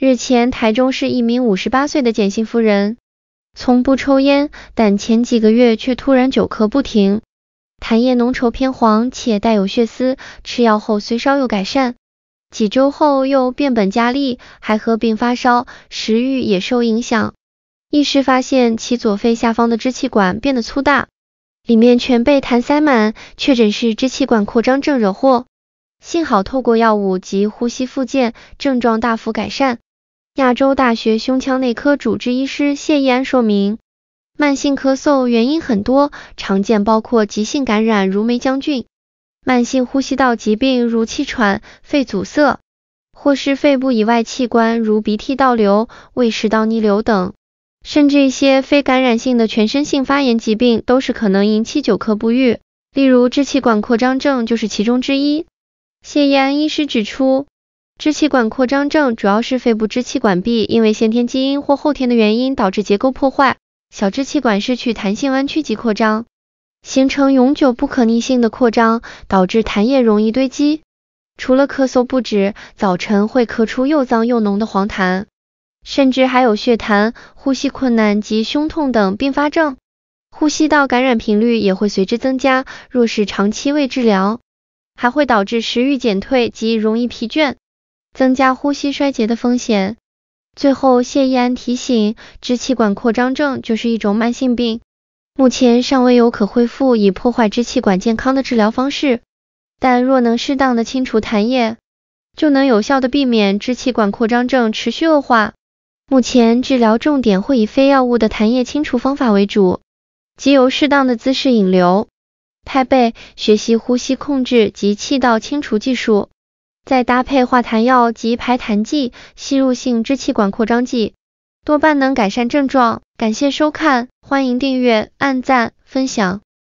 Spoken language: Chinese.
日前，台中市一名五十八岁的简姓夫人，从不抽烟，但前几个月却突然久咳不停，痰液浓稠偏黄且带有血丝，吃药后虽稍有改善，几周后又变本加厉，还合并发烧，食欲也受影响。医师发现其左肺下方的支气管变得粗大，里面全被痰塞满，确诊是支气管扩张症惹祸。幸好透过药物及呼吸复健，症状大幅改善。亚洲大学胸腔内科主治医师谢义安说明，慢性咳嗽原因很多，常见包括急性感染如霉菌，慢性呼吸道疾病如气喘、肺阻塞，或是肺部以外器官如鼻涕倒流、胃食道逆流等，甚至一些非感染性的全身性发炎疾病都是可能引起久咳不愈，例如支气管扩张症就是其中之一。谢义安医师指出。支气管扩张症主要是肺部支气管壁因为先天基因或后天的原因导致结构破坏，小支气管失去弹性弯曲及扩张，形成永久不可逆性的扩张，导致痰液容易堆积，除了咳嗽不止，早晨会咳出又脏又浓的黄痰，甚至还有血痰、呼吸困难及胸痛等并发症，呼吸道感染频率也会随之增加。若是长期未治疗，还会导致食欲减退及容易疲倦。增加呼吸衰竭的风险。最后，谢易安提醒，支气管扩张症就是一种慢性病，目前尚未有可恢复已破坏支气管健康的治疗方式。但若能适当的清除痰液，就能有效的避免支气管扩张症持续恶化。目前治疗重点会以非药物的痰液清除方法为主，即由适当的姿势引流、拍背、学习呼吸控制及气道清除技术。再搭配化痰药及排痰剂，吸入性支气管扩张剂，多半能改善症状。感谢收看，欢迎订阅、按赞、分享。